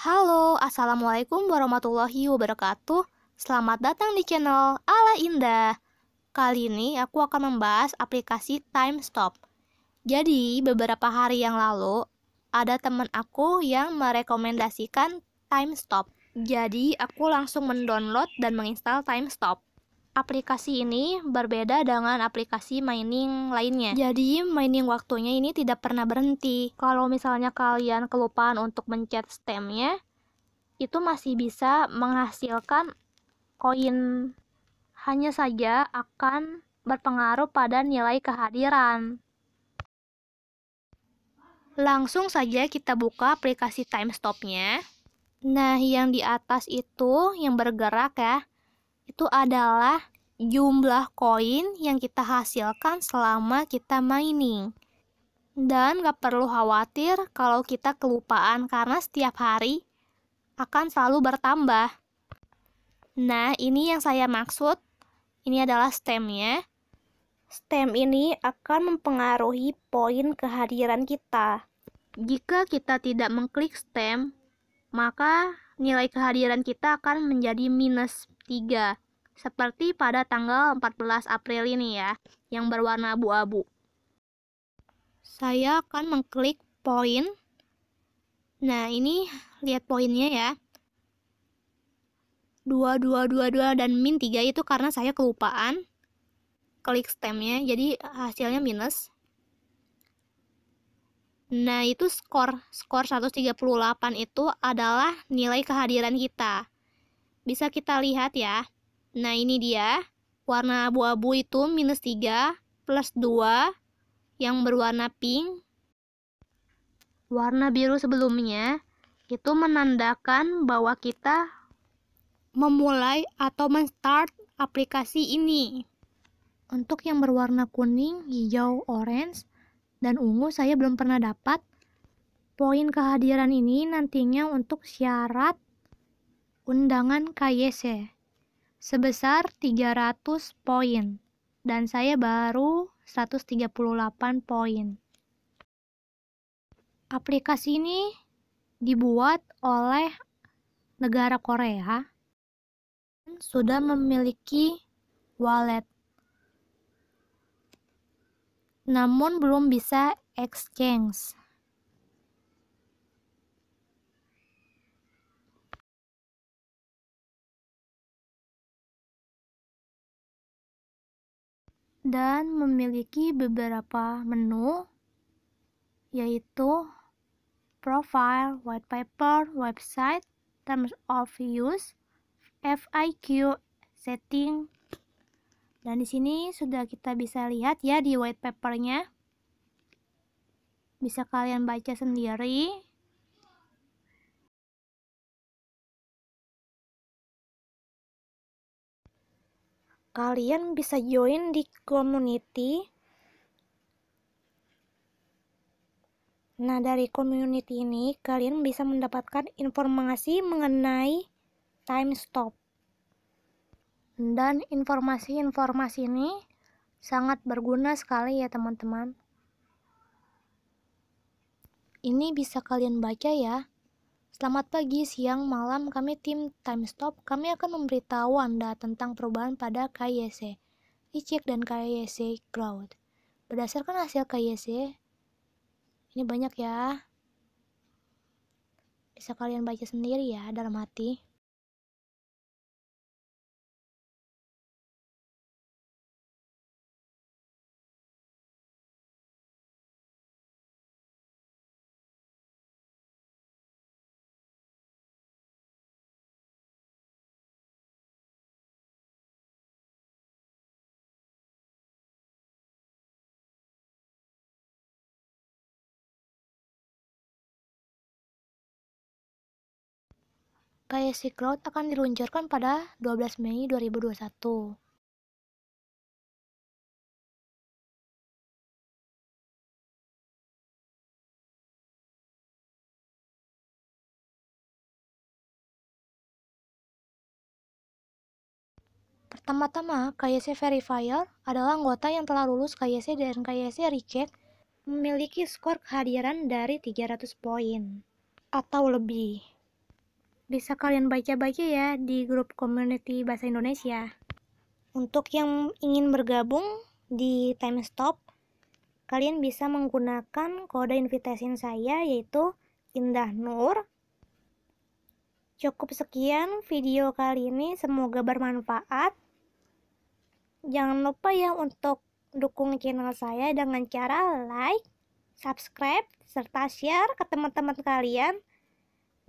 Halo, Assalamualaikum warahmatullahi wabarakatuh Selamat datang di channel Ala Indah Kali ini aku akan membahas aplikasi time stop Jadi, beberapa hari yang lalu Ada teman aku yang merekomendasikan time stop Jadi, aku langsung mendownload dan menginstal time stop aplikasi ini berbeda dengan aplikasi mining lainnya. Jadi, mining waktunya ini tidak pernah berhenti. Kalau misalnya kalian kelupaan untuk mencet stemnya, itu masih bisa menghasilkan koin. Hanya saja akan berpengaruh pada nilai kehadiran. Langsung saja kita buka aplikasi time stopnya. Nah, yang di atas itu yang bergerak ya, itu adalah jumlah koin yang kita hasilkan selama kita mining. Dan gak perlu khawatir kalau kita kelupaan karena setiap hari akan selalu bertambah. Nah, ini yang saya maksud. Ini adalah stemnya. Stem ini akan mempengaruhi poin kehadiran kita. Jika kita tidak mengklik stem, maka nilai kehadiran kita akan menjadi minus 3 seperti pada tanggal 14 April ini ya, yang berwarna abu-abu. Saya akan mengklik poin. Nah, ini lihat poinnya ya. 2, 2, 2, 2, dan min 3 itu karena saya kelupaan. Klik stemnya, jadi hasilnya minus. Nah, itu skor. Skor 138 itu adalah nilai kehadiran kita. Bisa kita lihat ya. Nah, ini dia. Warna abu-abu itu minus 3 plus 2 yang berwarna pink. Warna biru sebelumnya itu menandakan bahwa kita memulai atau men-start aplikasi ini. Untuk yang berwarna kuning, hijau, orange, dan ungu saya belum pernah dapat. Poin kehadiran ini nantinya untuk syarat undangan KYC sebesar 300 poin dan saya baru 138 poin. Aplikasi ini dibuat oleh negara Korea dan sudah memiliki wallet namun belum bisa exchange dan memiliki beberapa menu yaitu profile, white paper, website, terms of use, FAQ, setting. Dan di sini sudah kita bisa lihat ya di white papernya. Bisa kalian baca sendiri. kalian bisa join di community Nah, dari community ini kalian bisa mendapatkan informasi mengenai time stop. Dan informasi-informasi ini sangat berguna sekali ya, teman-teman. Ini bisa kalian baca ya Selamat pagi, siang, malam, kami tim Time Stop, kami akan memberitahu Anda tentang perubahan pada KYC, ICIC, dan KYC Cloud. Berdasarkan hasil KYC, ini banyak ya, bisa kalian baca sendiri ya dalam hati. Galaxy Cloud akan diluncurkan pada 12 Mei 2021. Pertama-tama, KYC Verifier adalah anggota yang telah lulus KYC dan KYC Recheck memiliki skor kehadiran dari 300 poin atau lebih bisa kalian baca-baca ya di grup community bahasa Indonesia. Untuk yang ingin bergabung di time stop, kalian bisa menggunakan kode invitation saya yaitu Indah Nur. Cukup sekian video kali ini, semoga bermanfaat. Jangan lupa ya untuk dukung channel saya dengan cara like, subscribe, serta share ke teman-teman kalian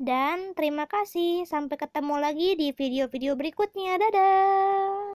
dan terima kasih, sampai ketemu lagi di video-video berikutnya. Dadah!